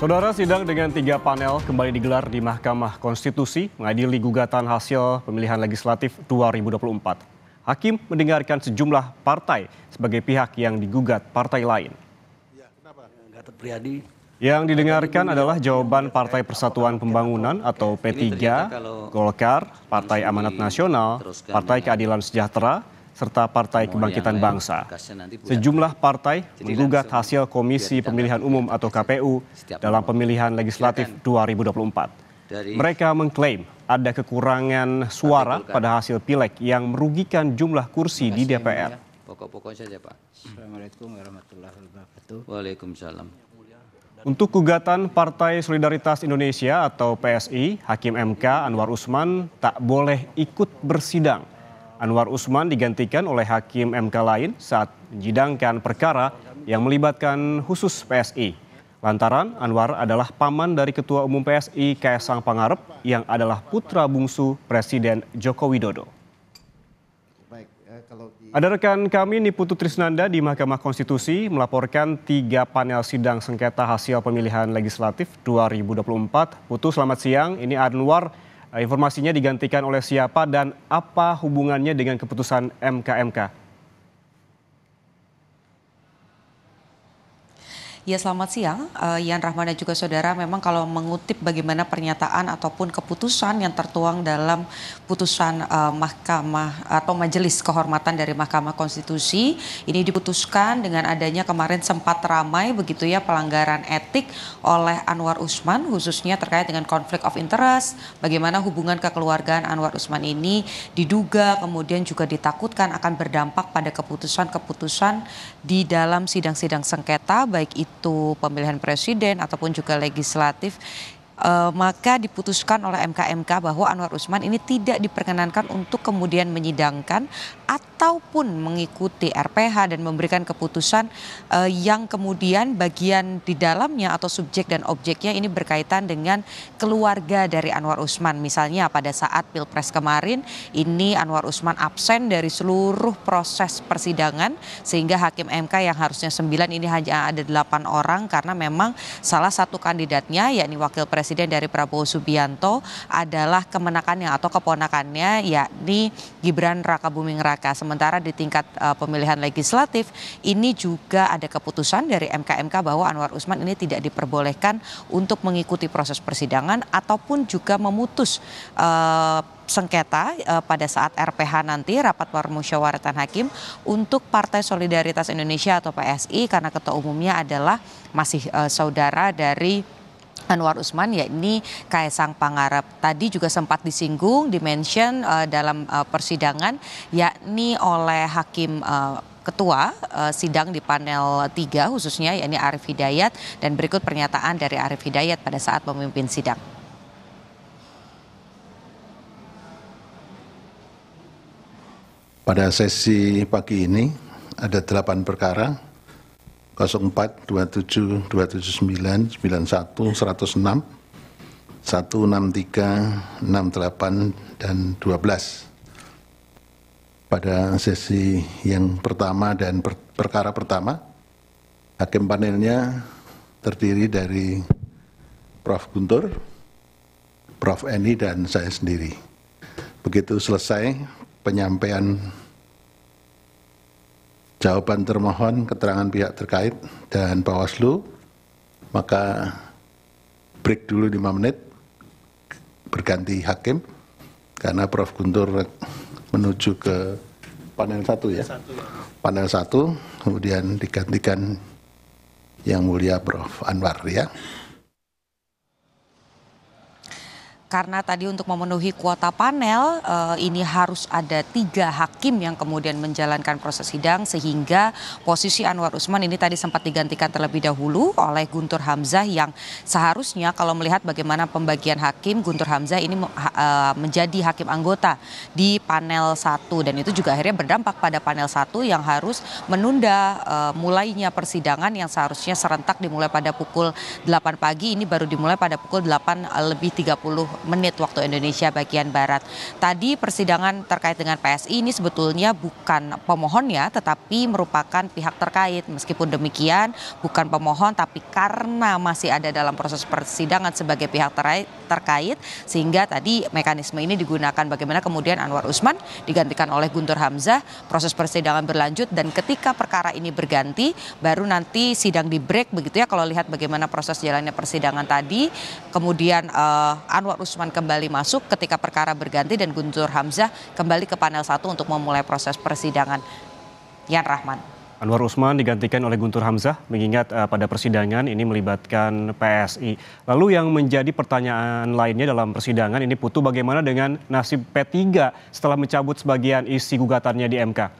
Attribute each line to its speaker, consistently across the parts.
Speaker 1: Saudara sidang dengan tiga panel kembali digelar di Mahkamah Konstitusi mengadili gugatan hasil pemilihan legislatif 2024. Hakim mendengarkan sejumlah partai sebagai pihak yang digugat partai lain. Ya, yang didengarkan adalah jawaban Partai Persatuan Pembangunan atau P3, Golkar, Partai Amanat Nasional, Partai ya. Keadilan Sejahtera, serta Partai Kebangkitan Bangsa. Sejumlah partai menggugat hasil Komisi Pemilihan Umum atau KPU dalam pemilihan legislatif 2024. Mereka mengklaim ada kekurangan suara pada hasil pileg yang merugikan jumlah kursi di DPR. Ya. Untuk gugatan Partai Solidaritas Indonesia atau PSI, Hakim MK Anwar Usman tak boleh ikut bersidang. Anwar Usman digantikan oleh hakim MK lain saat menjidangkan perkara yang melibatkan khusus PSI. Lantaran Anwar adalah paman dari Ketua Umum PSI Kaisang Pangarep yang adalah putra bungsu Presiden Joko Widodo. Ada rekan kami Niputu Trisnanda di Mahkamah Konstitusi melaporkan tiga panel sidang sengketa hasil pemilihan legislatif 2024. Putu selamat siang, ini Anwar informasinya digantikan oleh siapa dan apa hubungannya dengan keputusan mkmk
Speaker 2: Ya selamat siang, uh, eh, Yan Rahman dan juga saudara. Memang kalau mengutip bagaimana pernyataan ataupun keputusan yang tertuang dalam putusan uh, Mahkamah atau Majelis Kehormatan dari Mahkamah Konstitusi, ini diputuskan dengan adanya kemarin sempat ramai begitu ya pelanggaran etik oleh Anwar Usman, khususnya terkait dengan konflik of interest, bagaimana hubungan kekeluargaan Anwar Usman ini diduga kemudian juga ditakutkan akan berdampak pada keputusan-keputusan di dalam sidang-sidang sengketa baik itu itu pemilihan presiden ataupun juga legislatif eh, maka diputuskan oleh MKMK -MK bahwa Anwar Usman ini tidak diperkenankan untuk kemudian menyidangkan ataupun mengikuti RPH dan memberikan keputusan uh, yang kemudian bagian di dalamnya atau subjek dan objeknya ini berkaitan dengan keluarga dari Anwar Usman. Misalnya pada saat Pilpres kemarin ini Anwar Usman absen dari seluruh proses persidangan sehingga hakim MK yang harusnya 9 ini hanya ada 8 orang karena memang salah satu kandidatnya yakni wakil presiden dari Prabowo Subianto adalah kemenakannya atau keponakannya yakni Gibran Rakabuming Buming Raka Sementara di tingkat uh, pemilihan legislatif ini juga ada keputusan dari MKMK bahwa Anwar Usman ini tidak diperbolehkan untuk mengikuti proses persidangan ataupun juga memutus uh, sengketa eh, pada saat RPH nanti rapat permusyawaratan hakim untuk Partai Solidaritas Indonesia atau PSI karena ketua umumnya adalah masih eh, saudara dari Anwar Usman yakni Kaisang Pangarep. Tadi juga sempat disinggung, dimention uh, dalam uh, persidangan yakni oleh hakim uh, Ketua uh, sidang di panel 3 khususnya yakni Arif Hidayat dan berikut pernyataan dari Arif Hidayat pada saat memimpin sidang.
Speaker 3: Pada sesi pagi ini ada delapan perkara 04 27 279 91 106 163 68 dan 12 pada sesi yang pertama dan per, perkara pertama hakim panelnya terdiri dari Prof Guntur, Prof Eni dan saya sendiri. Begitu selesai penyampaian jawaban termohon, keterangan pihak terkait, dan Bawaslu, maka break dulu 5 menit, berganti hakim, karena Prof. Guntur menuju ke panel satu ya. ya. Panel satu, kemudian digantikan Yang Mulia Prof. Anwar ya
Speaker 2: karena tadi untuk memenuhi kuota panel eh, ini harus ada tiga hakim yang kemudian menjalankan proses sidang sehingga posisi Anwar Usman ini tadi sempat digantikan terlebih dahulu oleh Guntur Hamzah yang seharusnya kalau melihat bagaimana pembagian hakim Guntur Hamzah ini eh, menjadi hakim anggota di panel satu dan itu juga akhirnya berdampak pada panel satu yang harus menunda eh, mulainya persidangan yang seharusnya serentak dimulai pada pukul 8 pagi ini baru dimulai pada pukul 8 lebih 30 menit waktu Indonesia bagian Barat. Tadi persidangan terkait dengan PSI ini sebetulnya bukan pemohonnya tetapi merupakan pihak terkait. Meskipun demikian bukan pemohon tapi karena masih ada dalam proses persidangan sebagai pihak terkait sehingga tadi mekanisme ini digunakan bagaimana kemudian Anwar Usman digantikan oleh Guntur Hamzah. Proses persidangan berlanjut dan ketika perkara ini berganti baru nanti sidang di break begitu ya kalau lihat bagaimana proses jalannya persidangan tadi. Kemudian uh, Anwar Usman Usman kembali masuk ketika perkara berganti dan Guntur Hamzah kembali ke panel 1 untuk memulai proses persidangan. Yan Rahman.
Speaker 1: Anwar Usman digantikan oleh Guntur Hamzah mengingat uh, pada persidangan ini melibatkan PSI. Lalu yang menjadi pertanyaan lainnya dalam persidangan ini Putu bagaimana dengan nasib P3 setelah mencabut sebagian isi gugatannya di MK?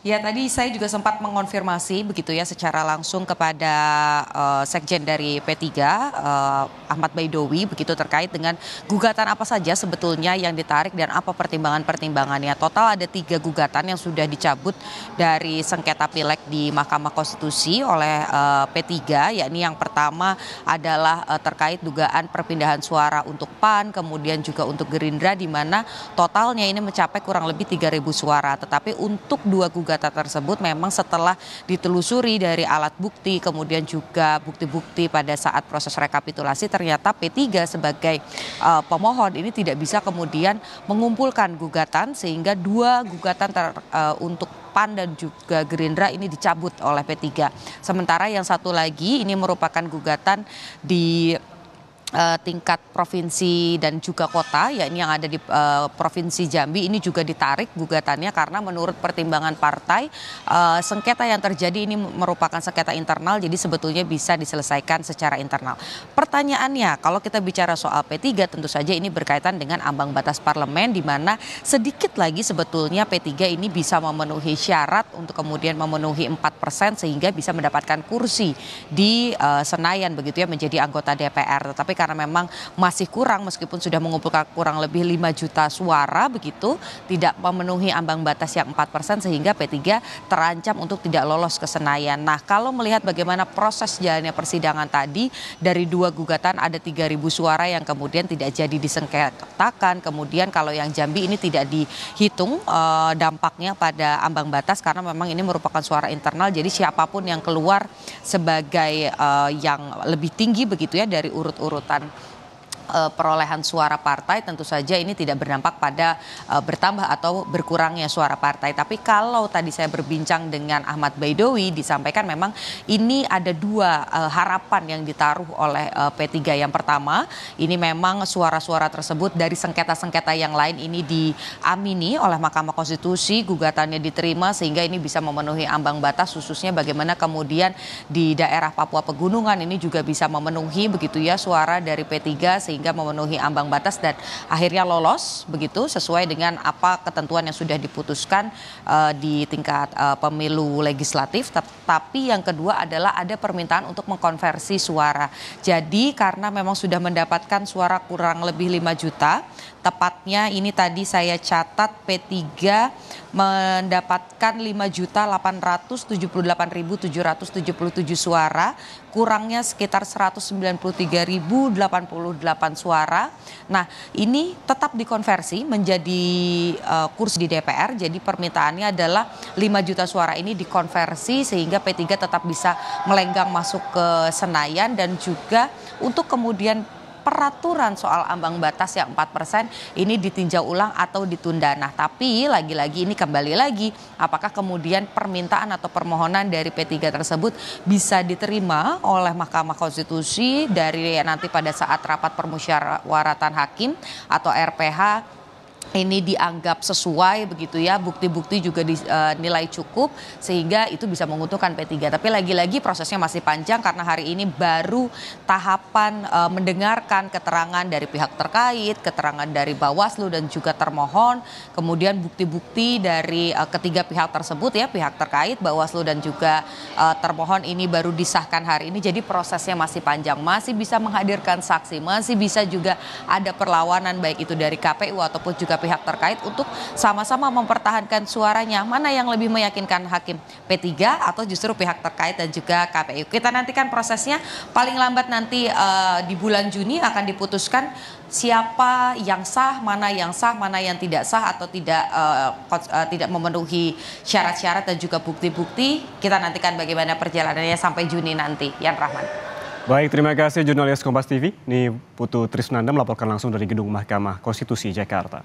Speaker 2: Ya tadi saya juga sempat mengonfirmasi begitu ya secara langsung kepada uh, sekjen dari P3 uh, eh, Ahmad Baidowi begitu terkait dengan gugatan apa saja sebetulnya yang ditarik dan apa pertimbangan-pertimbangannya. Total ada tiga gugatan yang sudah dicabut dari sengketa pilek di Mahkamah Konstitusi oleh uh, eh, P3 yakni yang pertama adalah uh, terkait dugaan perpindahan suara untuk PAN kemudian juga untuk Gerindra di mana totalnya ini mencapai kurang lebih 3000 suara tetapi untuk dua gugatan gugatan tersebut memang setelah ditelusuri dari alat bukti kemudian juga bukti-bukti pada saat proses rekapitulasi ternyata P3 sebagai uh, pemohon ini tidak bisa kemudian mengumpulkan gugatan sehingga dua gugatan ter, uh, untuk PAN dan juga Gerindra ini dicabut oleh P3. Sementara yang satu lagi ini merupakan gugatan di uh, tingkat provinsi dan juga kota yakni yang ada di uh, provinsi Jambi ini juga ditarik gugatannya karena menurut pertimbangan partai uh, sengketa yang terjadi ini merupakan sengketa internal jadi sebetulnya bisa diselesaikan secara internal. Pertanyaannya kalau kita bicara soal P3 tentu saja ini berkaitan dengan ambang batas parlemen di mana sedikit lagi sebetulnya P3 ini bisa memenuhi syarat untuk kemudian memenuhi 4% sehingga bisa mendapatkan kursi di uh, Senayan begitu ya menjadi anggota DPR tetapi karena memang masih kurang meskipun sudah mengumpulkan kurang lebih 5 juta suara begitu tidak memenuhi ambang batas yang 4 persen sehingga P3 terancam untuk tidak lolos ke Senayan. Nah kalau melihat bagaimana proses jalannya persidangan tadi dari dua gugatan ada 3.000 suara yang kemudian tidak jadi disengketakan kemudian kalau yang Jambi ini tidak dihitung eh, dampaknya pada ambang batas karena memang ini merupakan suara internal jadi siapapun yang keluar sebagai eh, yang lebih tinggi begitu ya dari urut-urut important. Eh, perolehan suara partai tentu saja ini tidak berdampak pada uh, bertambah atau berkurangnya suara partai. Tapi kalau tadi saya berbincang dengan Ahmad Baidowi disampaikan memang ini ada dua uh, harapan yang ditaruh oleh uh, P3. Yang pertama, ini memang suara-suara tersebut dari sengketa-sengketa yang lain ini diamini oleh Mahkamah Konstitusi, gugatannya diterima sehingga ini bisa memenuhi ambang batas khususnya bagaimana kemudian di daerah Papua Pegunungan ini juga bisa memenuhi begitu ya suara dari P3 sehingga sehingga memenuhi ambang batas dan akhirnya lolos begitu sesuai dengan apa ketentuan yang sudah diputuskan uh, di tingkat uh, pemilu legislatif. Tapi yang kedua adalah ada permintaan untuk mengkonversi suara. Jadi karena memang sudah mendapatkan suara kurang lebih 5 juta, Tepatnya ini tadi saya catat P3 mendapatkan 5.878.777 suara, kurangnya sekitar 193.088 suara. Nah, ini tetap dikonversi menjadi uh, e, kursi di DPR. Jadi permintaannya adalah 5 juta suara ini dikonversi sehingga P3 tetap bisa melenggang masuk ke Senayan dan juga untuk kemudian peraturan soal ambang batas yang 4 persen ini ditinjau ulang atau ditunda. Nah, tapi lagi-lagi ini kembali lagi, apakah kemudian permintaan atau permohonan dari P3 tersebut bisa diterima oleh Mahkamah Konstitusi dari nanti pada saat rapat permusyawaratan hakim atau RPH ini dianggap sesuai begitu ya bukti-bukti juga dinilai e, cukup sehingga itu bisa menguntungkan P3 tapi lagi-lagi prosesnya masih panjang karena hari ini baru tahapan uh, mendengarkan keterangan dari pihak terkait keterangan dari Bawaslu dan juga termohon kemudian bukti-bukti dari uh, ketiga pihak tersebut ya pihak terkait Bawaslu dan juga uh, termohon ini baru disahkan hari ini jadi prosesnya masih panjang masih bisa menghadirkan saksi masih bisa juga ada perlawanan baik itu dari KPU ataupun juga juga pihak terkait untuk sama-sama mempertahankan suaranya. Mana yang lebih meyakinkan hakim? P3 atau justru pihak terkait dan juga KPU? Kita nantikan prosesnya paling lambat nanti uh, di bulan Juni akan diputuskan siapa yang sah, mana yang sah, mana yang tidak sah atau tidak uh, uh, tidak memenuhi syarat-syarat dan juga bukti-bukti. Kita nantikan bagaimana perjalanannya sampai Juni nanti. Yan Rahman.
Speaker 1: Baik, terima kasih jurnalis Kompas TV. Ini Putu Trisnanda melaporkan langsung dari Gedung Mahkamah Konstitusi Jakarta.